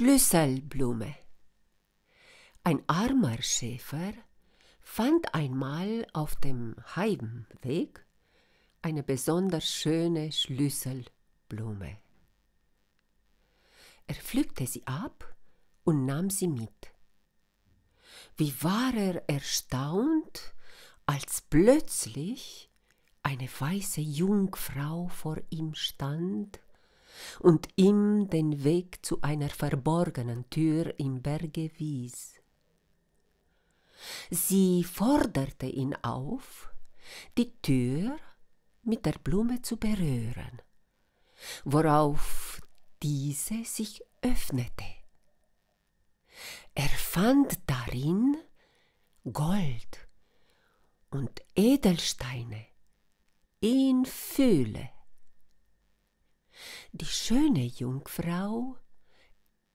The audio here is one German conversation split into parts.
Schlüsselblume. Ein armer Schäfer fand einmal auf dem Heimweg eine besonders schöne Schlüsselblume. Er pflückte sie ab und nahm sie mit. Wie war er erstaunt, als plötzlich eine weiße Jungfrau vor ihm stand und ihm den Weg zu einer verborgenen Tür im Berge wies. Sie forderte ihn auf, die Tür mit der Blume zu berühren, worauf diese sich öffnete. Er fand darin Gold und Edelsteine in Fülle. Die schöne Jungfrau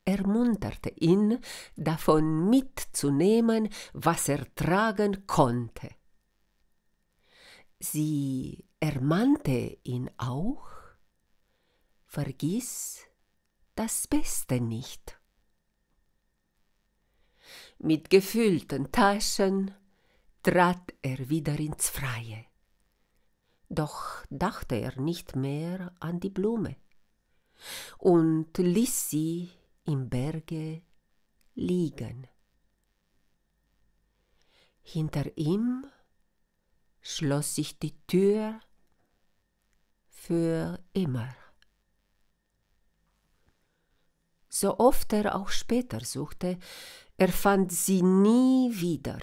ermunterte ihn, davon mitzunehmen, was er tragen konnte. Sie ermahnte ihn auch, vergiss das Beste nicht. Mit gefüllten Taschen trat er wieder ins Freie. Doch dachte er nicht mehr an die Blume und ließ sie im Berge liegen. Hinter ihm schloss sich die Tür für immer. So oft er auch später suchte, er fand sie nie wieder.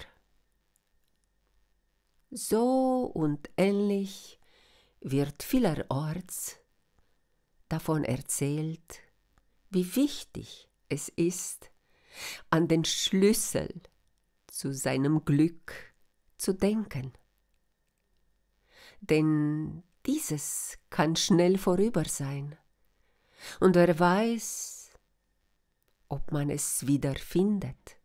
So und ähnlich wird vielerorts davon erzählt, wie wichtig es ist, an den Schlüssel zu seinem Glück zu denken. Denn dieses kann schnell vorüber sein, und wer weiß, ob man es wieder findet.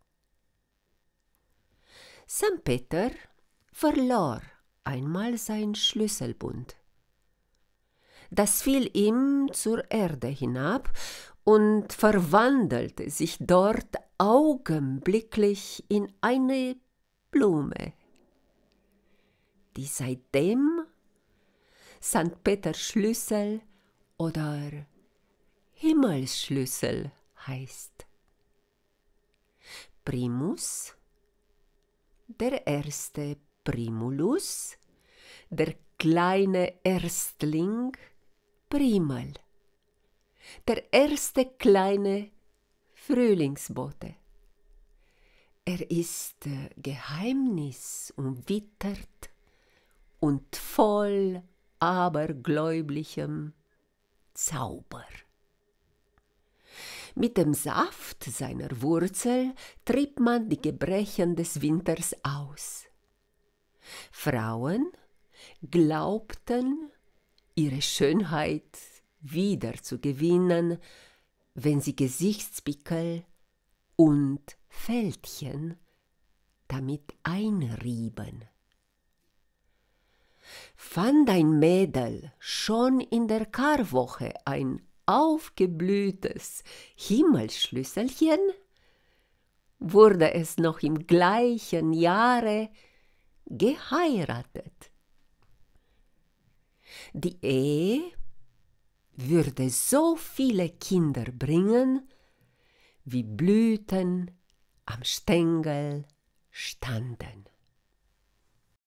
St. Peter verlor einmal sein Schlüsselbund. Das fiel ihm zur Erde hinab und verwandelte sich dort augenblicklich in eine Blume, die seitdem St. Peters Schlüssel oder Himmelsschlüssel heißt. Primus, der erste Primulus, der kleine Erstling, Primal, der erste kleine Frühlingsbote. Er ist äh, geheimnisumwittert und voll abergläublichem Zauber. Mit dem Saft seiner Wurzel trieb man die Gebrechen des Winters aus. Frauen glaubten, ihre Schönheit wieder zu gewinnen, wenn sie Gesichtspickel und Fältchen damit einrieben. Fand ein Mädel schon in der Karwoche ein aufgeblühtes Himmelsschlüsselchen, wurde es noch im gleichen Jahre geheiratet. Die Ehe würde so viele Kinder bringen, wie Blüten am Stängel standen.